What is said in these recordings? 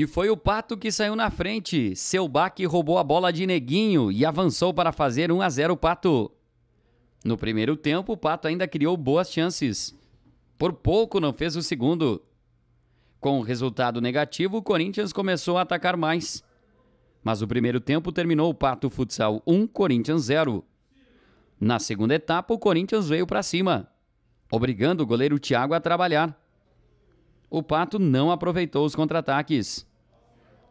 E foi o Pato que saiu na frente. Seu baque roubou a bola de Neguinho e avançou para fazer 1 a 0 o Pato. No primeiro tempo, o Pato ainda criou boas chances. Por pouco não fez o segundo. Com o resultado negativo, o Corinthians começou a atacar mais. Mas o primeiro tempo terminou o Pato Futsal 1, Corinthians 0. Na segunda etapa, o Corinthians veio para cima, obrigando o goleiro Thiago a trabalhar. O Pato não aproveitou os contra-ataques.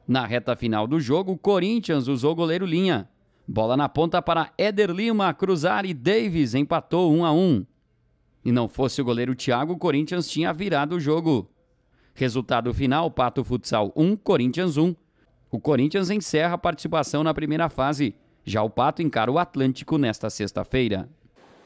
Na reta final do jogo, o Corinthians usou goleiro Linha. Bola na ponta para Éder Lima cruzar e Davis empatou 1 a 1. E não fosse o goleiro Thiago, o Corinthians tinha virado o jogo. Resultado final: Pato Futsal 1, Corinthians 1. O Corinthians encerra a participação na primeira fase. Já o Pato encara o Atlântico nesta sexta-feira.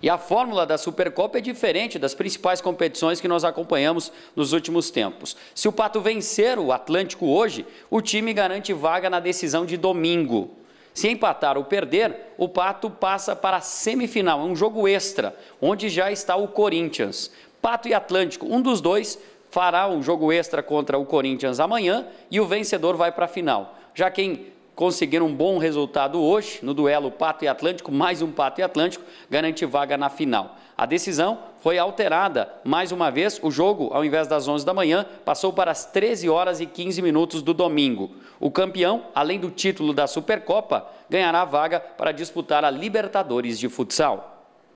E a fórmula da Supercopa é diferente das principais competições que nós acompanhamos nos últimos tempos. Se o Pato vencer o Atlântico hoje, o time garante vaga na decisão de domingo. Se empatar ou perder, o Pato passa para a semifinal, é um jogo extra, onde já está o Corinthians. Pato e Atlântico, um dos dois fará um jogo extra contra o Corinthians amanhã e o vencedor vai para a final. Já quem conseguiram um bom resultado hoje no duelo Pato e Atlântico, mais um Pato e Atlântico, garante vaga na final. A decisão foi alterada mais uma vez. O jogo, ao invés das 11 da manhã, passou para as 13 horas e 15 minutos do domingo. O campeão, além do título da Supercopa, ganhará a vaga para disputar a Libertadores de futsal.